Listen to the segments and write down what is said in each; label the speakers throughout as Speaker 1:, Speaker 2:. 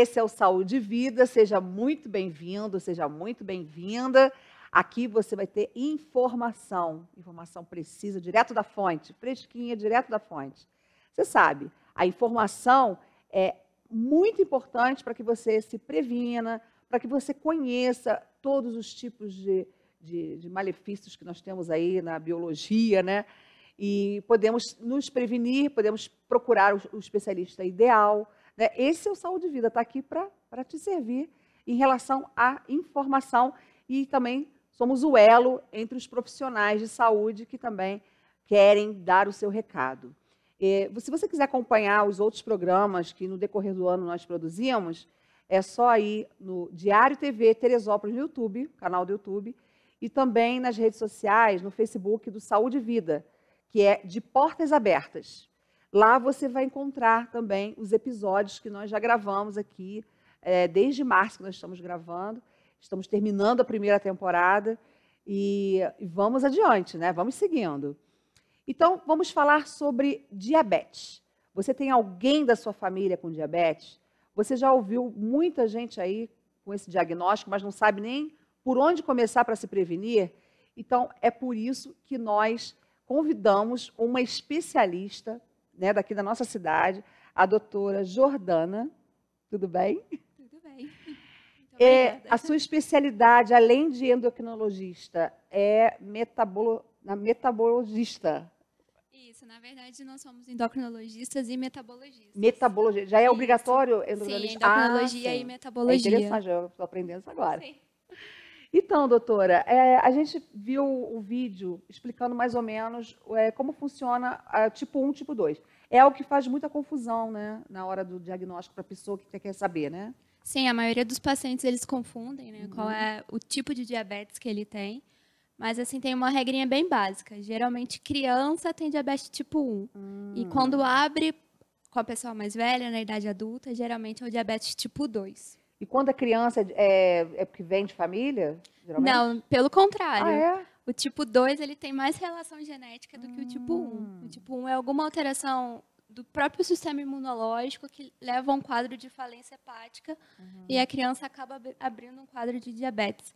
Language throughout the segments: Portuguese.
Speaker 1: Esse é o Saúde e Vida. Seja muito bem-vindo, seja muito bem-vinda. Aqui você vai ter informação, informação precisa, direto da fonte, fresquinha, direto da fonte. Você sabe, a informação é muito importante para que você se previna, para que você conheça todos os tipos de, de, de malefícios que nós temos aí na biologia, né? E podemos nos prevenir, podemos procurar o, o especialista ideal. Né? Esse é o Saúde e Vida, está aqui para te servir em relação à informação e também somos o elo entre os profissionais de saúde que também querem dar o seu recado. E, se você quiser acompanhar os outros programas que no decorrer do ano nós produzimos, é só ir no Diário TV Teresópolis no YouTube, canal do YouTube, e também nas redes sociais, no Facebook do Saúde e Vida, que é de portas abertas. Lá você vai encontrar também os episódios que nós já gravamos aqui, é, desde março que nós estamos gravando. Estamos terminando a primeira temporada e, e vamos adiante, né? Vamos seguindo. Então, vamos falar sobre diabetes. Você tem alguém da sua família com diabetes? Você já ouviu muita gente aí com esse diagnóstico, mas não sabe nem por onde começar para se prevenir? Então, é por isso que nós convidamos uma especialista né, daqui da nossa cidade, a doutora Jordana. Tudo bem?
Speaker 2: Tudo bem.
Speaker 1: É, a sua especialidade, além de endocrinologista, é metabolo, na metabologista.
Speaker 2: Isso, na verdade, nós
Speaker 1: somos endocrinologistas e metabologistas. Metabologia. Já é isso. obrigatório endocrinologista? Sim, endocrinologia ah, sim. e metabologia. É interessante, eu estou aprendendo isso agora. Sim. Então, doutora, é, a gente viu o vídeo explicando mais ou menos é, como funciona a, tipo 1, tipo 2. É o que faz muita confusão, né, na hora do diagnóstico para a pessoa que quer saber, né?
Speaker 2: Sim, a maioria dos pacientes eles confundem, né, uhum. qual é o tipo de diabetes que ele tem. Mas assim tem uma regrinha bem básica. Geralmente criança tem diabetes tipo 1. E hum. quando abre com a pessoa mais velha, na idade adulta, geralmente é o diabetes tipo
Speaker 1: 2. E quando a criança é, é, é porque vem de família? Geralmente? Não, pelo contrário. Ah,
Speaker 2: é? O tipo 2 ele tem mais relação genética do que o tipo 1. Hum. O tipo 1 é alguma alteração do próprio sistema imunológico que leva a um quadro de falência hepática uhum. e a criança acaba abrindo um quadro de diabetes.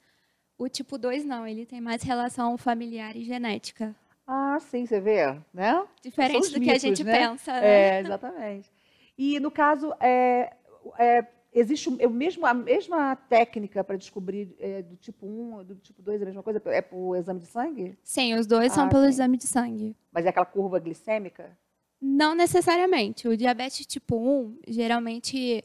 Speaker 2: O tipo 2 não, ele tem mais relação familiar e genética. Ah, sim, você vê, né? Diferente do mitos, que a gente né? pensa, né? É,
Speaker 1: exatamente. E no caso, é, é, existe é o mesmo, a mesma técnica para descobrir é, do tipo 1, do tipo 2, é a mesma coisa? É por exame de sangue? Sim, os dois ah, são pelo sim.
Speaker 2: exame de sangue.
Speaker 1: Mas é aquela curva glicêmica?
Speaker 2: Não necessariamente. O diabetes tipo 1, geralmente,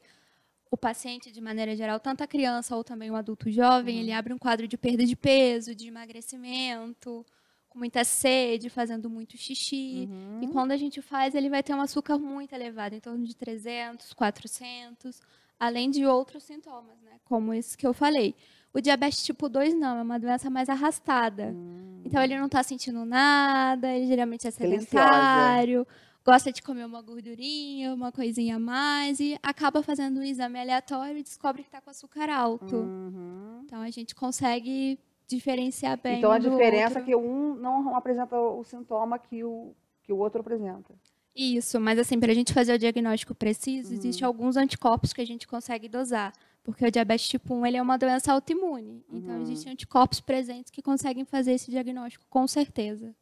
Speaker 2: o paciente, de maneira geral, tanto a criança ou também o adulto jovem, uhum. ele abre um quadro de perda de peso, de emagrecimento, com muita sede, fazendo muito xixi. Uhum. E quando a gente faz, ele vai ter um açúcar muito elevado, em torno de 300, 400 além de outros sintomas, né? Como esse que eu falei. O diabetes tipo 2 não, é uma doença mais arrastada. Hum. Então ele não está sentindo nada, ele geralmente é sedentário, gosta de comer uma gordurinha, uma coisinha a mais e acaba fazendo um exame aleatório e descobre que está com açúcar alto. Uhum. Então a gente consegue diferenciar bem. Então a diferença é outro. é
Speaker 1: que um não apresenta o sintoma que o, que o outro apresenta.
Speaker 2: Isso, mas assim, para a gente fazer o diagnóstico preciso, uhum. existem hum. alguns anticorpos que a gente consegue dosar. Porque o diabetes tipo 1 ele é uma doença autoimune. Uhum. Então, hum. existem anticorpos presentes que conseguem
Speaker 1: fazer esse diagnóstico, com certeza.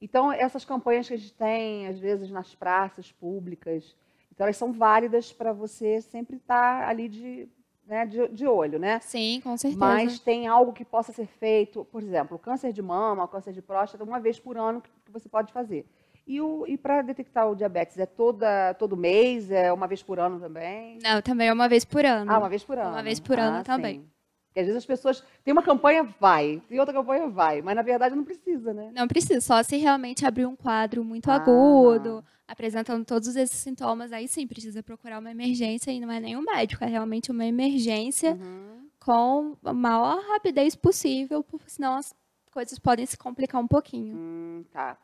Speaker 1: Então, essas campanhas que a gente tem, às vezes, nas praças públicas, então elas são válidas para você sempre estar tá ali de, né, de, de, olho, né? Sim, com certeza. Mas tem algo que possa ser feito, por exemplo, câncer de mama, câncer de próstata, uma vez por ano que você pode fazer. E, e para detectar o diabetes, é toda, todo mês? É uma vez por ano também?
Speaker 2: Não, também é uma vez por ano. Ah, uma vez por ano. Uma vez por ano ah, também.
Speaker 1: Sim. Porque às vezes as pessoas. Tem uma campanha, vai. Tem outra campanha, vai. Mas na verdade não precisa, né?
Speaker 2: Não precisa. Só se realmente abrir um quadro muito ah. agudo, apresentando todos esses sintomas, aí sim precisa procurar uma emergência e não é nenhum médico, é realmente uma emergência uhum. com a maior rapidez possível, porque senão as
Speaker 1: coisas podem se complicar um pouquinho. Hum, tá.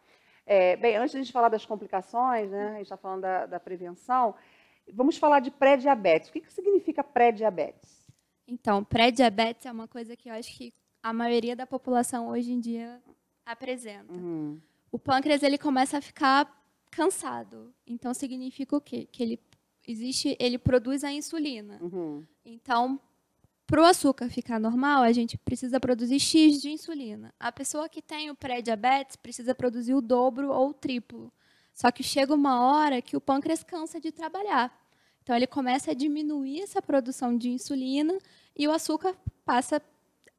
Speaker 1: É, bem, antes de a gente falar das complicações, né, a gente está falando da, da, prevenção, vamos falar de pré-diabetes. O que, que significa pré-diabetes?
Speaker 2: Então, pré-diabetes é uma coisa que eu acho que a maioria da população hoje em dia apresenta. Uhum. O pâncreas ele começa a ficar cansado. Então significa o quê? Que ele existe, ele produz a insulina. Uhum. Então para o açúcar ficar normal, a gente precisa produzir X de insulina. A pessoa que tem o pré-diabetes precisa produzir o dobro ou o triplo. Só que chega uma hora que o pâncreas cansa de trabalhar. Então, ele começa a diminuir essa produção de insulina e o açúcar passa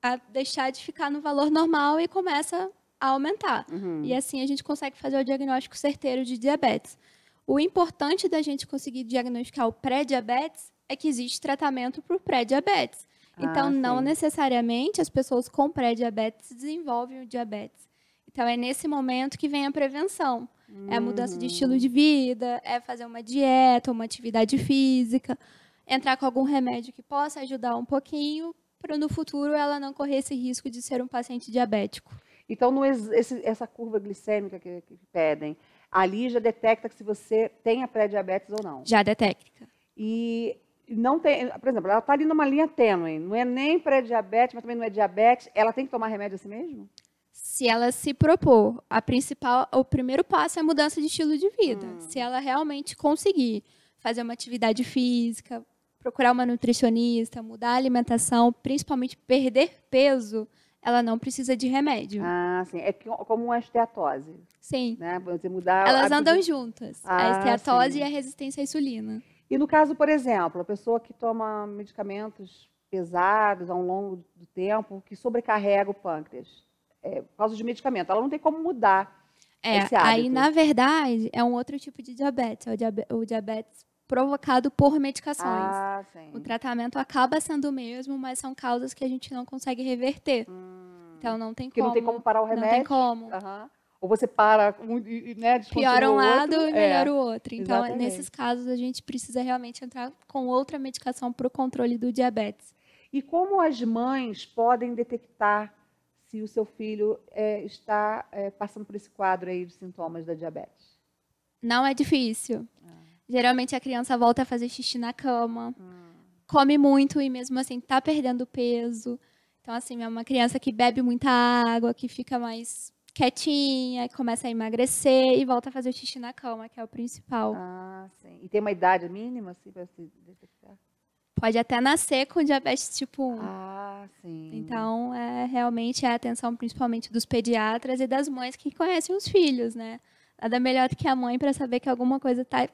Speaker 2: a deixar de ficar no valor normal e começa a aumentar. Uhum. E assim a gente consegue fazer o diagnóstico certeiro de diabetes. O importante da gente conseguir diagnosticar o pré-diabetes é que existe tratamento para o pré-diabetes. Então, ah, não necessariamente as pessoas com pré-diabetes desenvolvem o diabetes. Então, é nesse momento que vem a prevenção. Uhum. É a mudança de estilo hum. de vida, é fazer uma dieta, uma atividade física, entrar com algum remédio que possa ajudar um pouquinho para no futuro ela não correr esse risco de ser um paciente diabético.
Speaker 1: Então, no, esse, essa curva glicêmica que, que pedem, ali já detecta se você tem a pré-diabetes ou não. Já detecta. E não tem, por exemplo, ela está ali numa linha tênue, não é nem pré-diabetes, mas também não é diabetes, ela tem que tomar remédio assim mesmo? Se ela se propor, a principal, o primeiro passo é a mudança de estilo de vida.
Speaker 2: Hum. Se ela realmente conseguir fazer uma atividade física, procurar uma nutricionista, mudar a alimentação, principalmente perder peso, ela não precisa de remédio.
Speaker 1: Ah, sim. É como uma esteatose. Sim. Né? Você mudar Elas andam juntas. Ah, a esteatose sim. e a
Speaker 2: resistência à insulina.
Speaker 1: E no caso, por exemplo, a pessoa que toma medicamentos pesados ao longo do tempo, que sobrecarrega o pâncreas, é, por causa de medicamento, ela não tem como mudar é, esse hábito. Aí, na
Speaker 2: verdade, é um outro tipo de diabetes, é o, diab o diabetes provocado por medicações. Ah, sim. o tratamento acaba sendo o mesmo, mas são causas que a gente não consegue reverter. Hum. Então não tem Porque como. não tem como parar o remédio. Não tem como.
Speaker 1: Uhum ou você para um, né, Piora um lado outro, é, e melhora é, o outro. Então, é, exatamente. nesses
Speaker 2: casos, a gente precisa realmente entrar com outra medicação para o controle
Speaker 1: do diabetes. E como as mães podem detectar se o seu filho é, está é, passando por esse quadro aí de sintomas da diabetes?
Speaker 2: Não é difícil. Ah. Geralmente a criança volta a fazer xixi na cama, hum. come muito e mesmo assim está perdendo peso. Então, assim, é uma criança que bebe muita água, que fica mais quietinha, começa a emagrecer e volta a fazer o xixi na cama, que é o
Speaker 1: principal. Ah, sim. E tem uma idade mínima, assim, para se detectar?
Speaker 2: Pode até nascer com diabetes tipo 1. Ah, sim. Então, é, realmente é a atenção principalmente dos pediatras e das mães que conhecem os filhos, né? Nada melhor do que a mãe para saber que
Speaker 1: alguma coisa está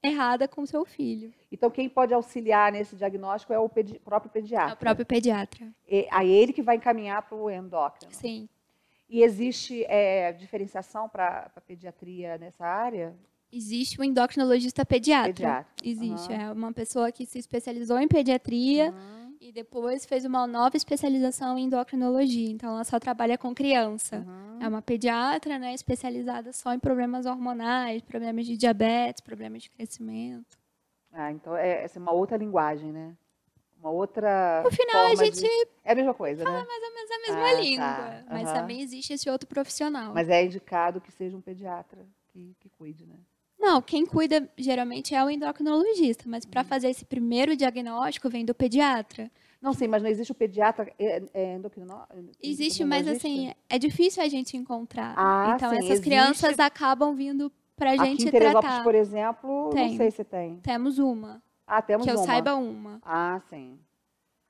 Speaker 1: errada com o seu filho. Então, quem pode auxiliar nesse diagnóstico é o pedi próprio pediatra. É o próprio pediatra. É, é ele que vai encaminhar para o endócrino. Sim. E existe é, diferenciação para pediatria nessa área? Existe
Speaker 2: um endocrinologista pediatra. pediatra. Existe. Uhum. É uma pessoa que se especializou em pediatria uhum. e depois fez uma nova especialização em endocrinologia. Então, ela só trabalha com criança. Uhum. É uma pediatra né, especializada só em problemas hormonais, problemas de
Speaker 1: diabetes, problemas de crescimento. Ah, então é, essa é uma outra linguagem, né? Uma outra. No final, a gente. De... É a mesma coisa, né? Mais ou menos
Speaker 2: apenas é a mesma ah, tá. língua. Tá. Uhum. Mas também existe esse outro profissional. Mas é
Speaker 1: indicado que seja um pediatra que, que cuide, né?
Speaker 2: Não, quem cuida geralmente é o endocrinologista, mas para uhum. fazer esse primeiro diagnóstico vem do
Speaker 1: pediatra. Não sei, mas não existe o pediatra é, é endocrinologista? Existe, mas assim,
Speaker 2: é difícil a gente encontrar. Ah, então, sim, essas existe... crianças acabam vindo para a gente Aqui em Teresópolis, por exemplo, tem. não sei se tem.
Speaker 1: Temos uma. Ah, temos que uma. Que eu saiba uma. Ah, sim.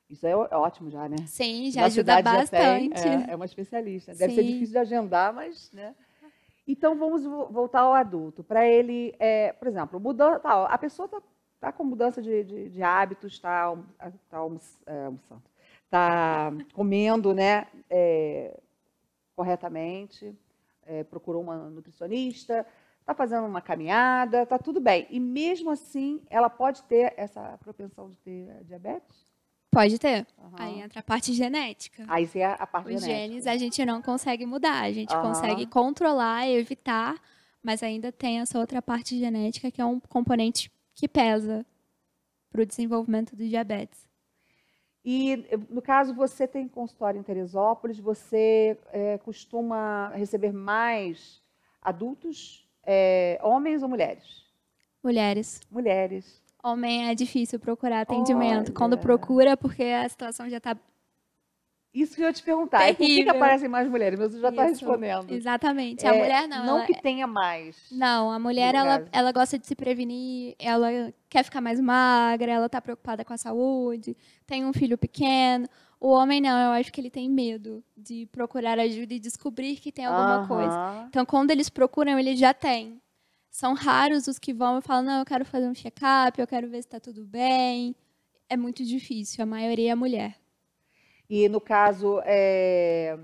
Speaker 1: Isso é ótimo já, né? Sim, já Na ajuda bastante. Já tem, é, é, uma especialista. Deve Sim. ser difícil de agendar, mas, né? Então vamos voltar ao adulto. Para ele, é, por exemplo, mudança, tá, a pessoa está tá com mudança de, de, de hábitos, está tá almoçando, está é, comendo, né? É, corretamente, é, procurou uma nutricionista, está fazendo uma caminhada, está tudo bem. E mesmo assim, ela pode ter essa propensão de ter diabetes?
Speaker 2: pode ter. Uhum. Aí entra a parte genética. Aí é a parte Os genética. genes a gente não consegue mudar, a gente uhum. consegue controlar, evitar, mas ainda tem essa outra parte genética que é um componente que pesa para o desenvolvimento do diabetes.
Speaker 1: E, no caso, você tem consultório em Teresópolis, você é, costuma receber mais adultos, é, homens ou mulheres?
Speaker 2: Mulheres. Mulheres homem é difícil procurar atendimento. Olha. Quando procura, porque a situação já está. Isso que eu ia te perguntar. Terrível. É por que, que aparecem
Speaker 1: mais mulheres? Mas você já está respondendo. Exatamente. É, a mulher não. Não ela... que tenha mais.
Speaker 2: Não, a mulher, ela, ela gosta de se prevenir, ela quer ficar mais magra, ela está preocupada com a saúde, tem um filho pequeno. O homem não, eu acho que ele tem medo de procurar ajuda e descobrir que tem alguma coisa. Então, quando eles procuram, ele já tem. São raros os que vão e falam, não, eu quero fazer um check-up, eu quero ver se está tudo bem. É muito difícil,
Speaker 1: a maioria é mulher. E no caso é,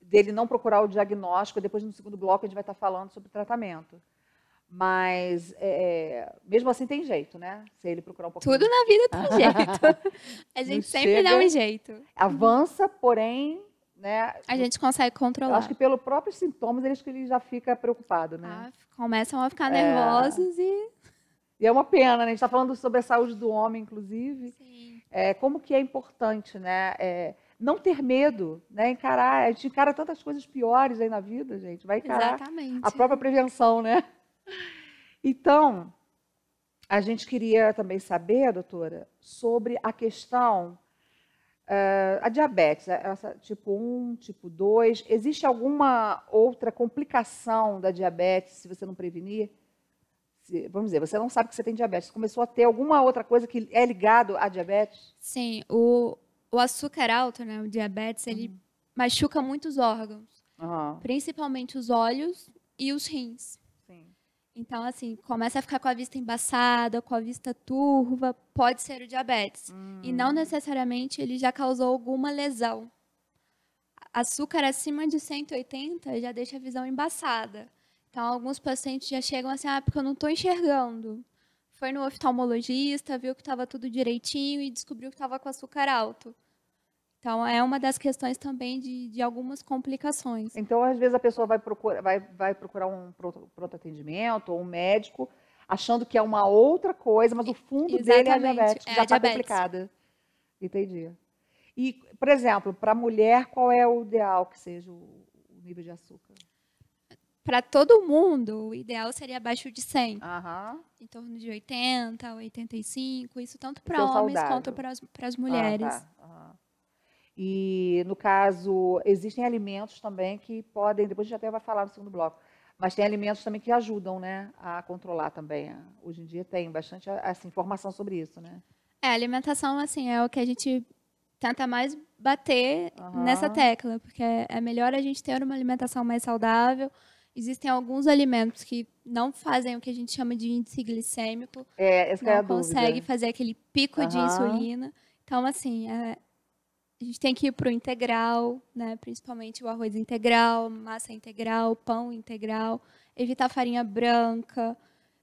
Speaker 1: dele não procurar o diagnóstico, depois no segundo bloco a gente vai estar tá falando sobre tratamento. Mas é, é, mesmo assim tem jeito, né? Se ele procurar um pouquinho. Tudo na vida tem jeito.
Speaker 2: a gente Não sempre chega, dá um jeito. Avança,
Speaker 1: porém né? A gente consegue controlar. Eu acho que pelos próprios sintomas eles, já fica preocupado, né? Ah, começam a ficar é. nervosos e... E é uma pena, né? A gente está falando sobre a saúde do homem, inclusive. Sim. É, como que é importante, né? É, não ter medo, né? Encarar, a gente encara tantas coisas piores aí na vida, gente. Vai encarar Exatamente. a própria prevenção, né? Então, a gente queria também saber, doutora, sobre a questão Uh, a diabetes, é, essa tipo 1, tipo 2, existe alguma outra complicação da diabetes se você não prevenir? Se, vamos dizer, você não sabe que você tem diabetes, começou a ter alguma outra coisa que é ligado à diabetes? Sim, o, o açúcar alto, né, o diabetes, ele uhum. machuca muitos órgãos, uhum.
Speaker 2: principalmente os olhos e os rins. Então, assim, começa a ficar com a vista embaçada, com a vista turva, pode ser o diabetes. Hum. E não hum. necessariamente ele já causou alguma lesão. Açúcar acima de 180 já deixa a visão embaçada. Então, alguns pacientes já chegam assim, ah, porque eu não estou enxergando. Foi no oftalmologista, viu que estava tudo direitinho e descobriu que estava
Speaker 1: com açúcar alto.
Speaker 2: Então, é uma das questões também de, de algumas complicações.
Speaker 1: Então, às vezes, a pessoa vai, procurar, vai, vai procurar um pronto, atendimento ou um médico, achando que é uma outra coisa, mas o fundo Exatamente. dele é diabético, é já tá está complicada. Entendi. E, por exemplo, para a mulher, qual é o ideal que seja o, o nível de açúcar? Para todo mundo, o
Speaker 2: ideal seria abaixo de 100. Uhum. Em torno de 80, 85, isso tanto para é homens saudável. quanto para as mulheres. Ah, tá. uhum.
Speaker 1: E, no caso, existem alimentos também que podem, depois a gente até vai falar no segundo bloco, mas tem alimentos também que ajudam né, a controlar também. Hoje em dia tem bastante assim, informação sobre isso, né?
Speaker 2: É, alimentação, assim, é o que a gente tenta mais bater uhum. nessa tecla, porque é melhor a gente ter uma alimentação mais saudável. Existem alguns alimentos que não fazem o que a gente chama de índice glicêmico, é, essa é não é a consegue dúvida. fazer aquele pico uhum. de insulina. Então, assim, é, a gente tem que ir para o integral, né? principalmente o arroz integral, massa integral, pão integral, evitar farinha branca,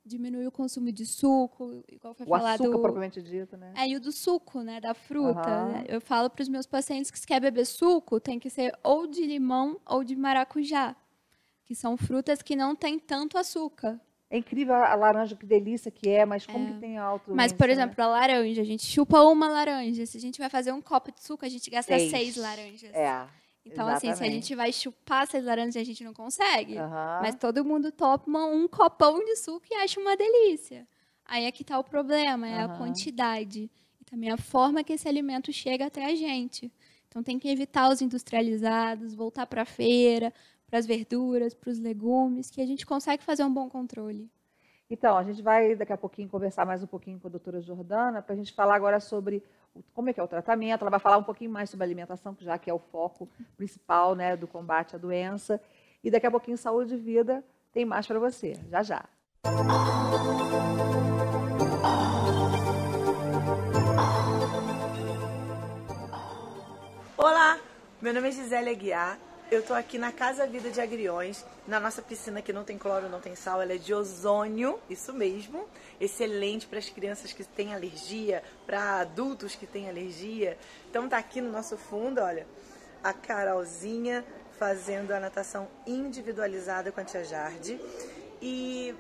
Speaker 2: diminuir o consumo de suco,
Speaker 1: igual foi o falado. Açúcar, propriamente dito, né?
Speaker 2: É, e o do suco, né? Da fruta. Uhum. Né? Eu falo para os meus pacientes que se quer beber suco, tem que ser ou de limão ou de maracujá, que são frutas que não têm tanto açúcar. É incrível a laranja, que delícia que é, mas como é. que
Speaker 1: tem alto. Mas, por né?
Speaker 2: exemplo, né? a laranja, a gente chupa uma laranja. Se a gente vai fazer um copo de suco, a gente gasta seis, seis
Speaker 1: laranjas. É. Então, Exatamente. assim, se a gente vai
Speaker 2: chupar essas laranjas, a gente não consegue. Uhum. Mas todo mundo topa um copão de suco e acha uma delícia. Aí é que está o problema, é uhum. a quantidade. E também a forma que esse alimento chega até a gente. Então, tem que evitar os industrializados, voltar para a feira, para as verduras, para os legumes, que a gente consegue fazer um bom controle.
Speaker 1: Então, a gente vai daqui a pouquinho conversar mais um pouquinho com a doutora Jordana para a gente falar agora sobre como é que é o tratamento. Ela vai falar um pouquinho mais sobre alimentação, já que é o foco principal né, do combate à doença. E daqui a pouquinho, saúde e vida tem mais para você. Já, já.
Speaker 3: Olá, meu nome é Gisele Aguiar. Eu tô aqui na Casa Vida de Agriões, na nossa piscina que não tem cloro, não tem sal, ela é de ozônio, isso mesmo. Excelente para as crianças que têm alergia, para adultos que têm alergia. Então tá aqui no nosso fundo, olha, a Carolzinha fazendo a natação individualizada com a tia Jardi. E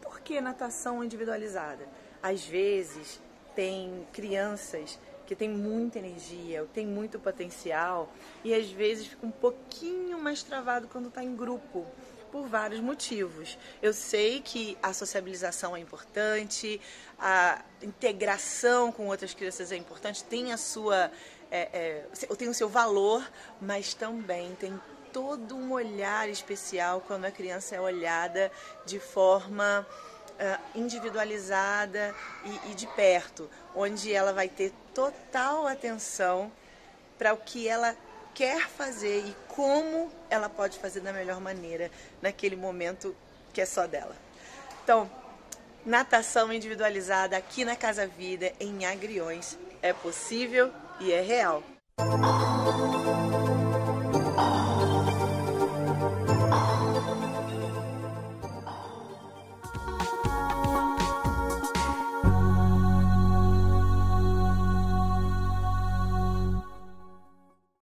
Speaker 3: por que natação individualizada? Às vezes tem crianças que tem muita energia, tem muito potencial e às vezes fica um pouquinho mais travado quando está em grupo por vários motivos. Eu sei que a sociabilização é importante, a integração com outras crianças é importante, tem a sua, é, é, tem o seu valor, mas também tem todo um olhar especial quando a criança é olhada de forma ah, individualizada e, e de perto, onde ela vai ter total atenção para o que ela quer fazer e como ela pode fazer da melhor maneira naquele momento que é só dela. Então, natação individualizada aqui na Casa Vida, em Agriões, é possível e é real.